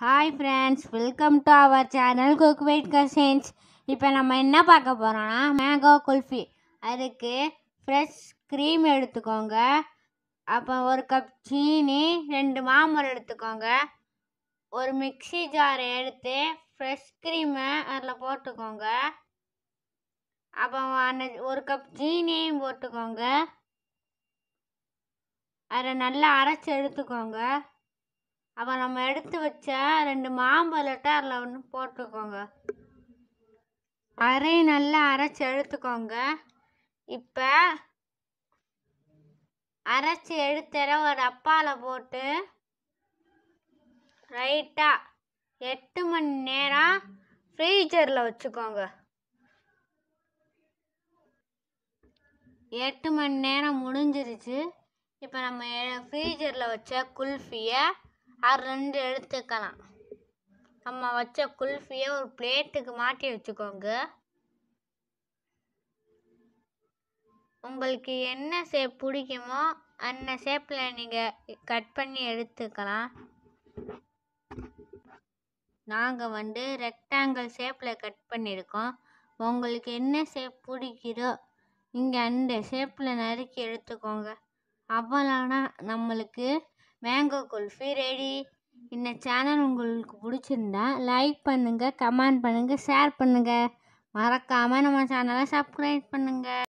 hi friends welcome to our channel cook with cousins இப்போ நம்ம என்ன பார்க்க போகிறோம்னா மேங்கோ குல்ஃபி அதுக்கு ஃப்ரெஷ் க்ரீம் எடுத்துக்கோங்க அப்போ ஒரு கப் சீனி ரெண்டு மாமரம் எடுத்துக்கோங்க ஒரு மிக்சி ஜாரை எடுத்து ஃப்ரெஷ் க்ரீமை அதில் போட்டுக்கோங்க அப்போ அந்த ஒரு கப் சீனியும் போட்டுக்கோங்க அதை நல்லா அரைச்சி எடுத்துக்கோங்க அப்போ நம்ம எடுத்து வச்ச ரெண்டு மாம்பழத்தை அதில் ஒன்று போட்டுக்கோங்க அரை நல்லா அரைச்சி எடுத்துக்கோங்க இப்போ அரைச்சி எடுத்துற ஒரு அப்பால போட்டு ரைட்டாக எட்டு மணி நேரம் ஃப்ரீஜரில் வச்சுக்கோங்க எட்டு மணி நேரம் முடிஞ்சிருச்சு இப்போ நம்ம ஃப்ரீஜரில் வச்ச குல்ஃபியை ரெண்டு எடுத்துக்கலாம் நம்ம வச்ச குல்ஃபியை ஒரு பிளேட்டுக்கு மாட்டி வச்சுக்கோங்க உங்களுக்கு என்ன ஷேப் பிடிக்குமோ அந்த ஷேப்பில் நீங்கள் கட் பண்ணி எடுத்துக்கலாம் நாங்கள் வந்து ரெக்டாங்கிள் ஷேப்பில் கட் பண்ணியிருக்கோம் உங்களுக்கு என்ன ஷேப் பிடிக்கிறோ நீங்கள் அந்த ஷேப்பில் நறுக்கி எடுத்துக்கோங்க அவ்வளோனா நம்மளுக்கு மேங்கோ குல்ஃபி ரெடி இந்த சேனல் உங்களுக்கு பிடிச்சிருந்தா லைக் பண்ணுங்கள் கமெண்ட் பண்ணுங்கள் ஷேர் பண்ணுங்கள் மறக்காமல் நம்ம சேனலை சப்ஸ்கிரைப் பண்ணுங்கள்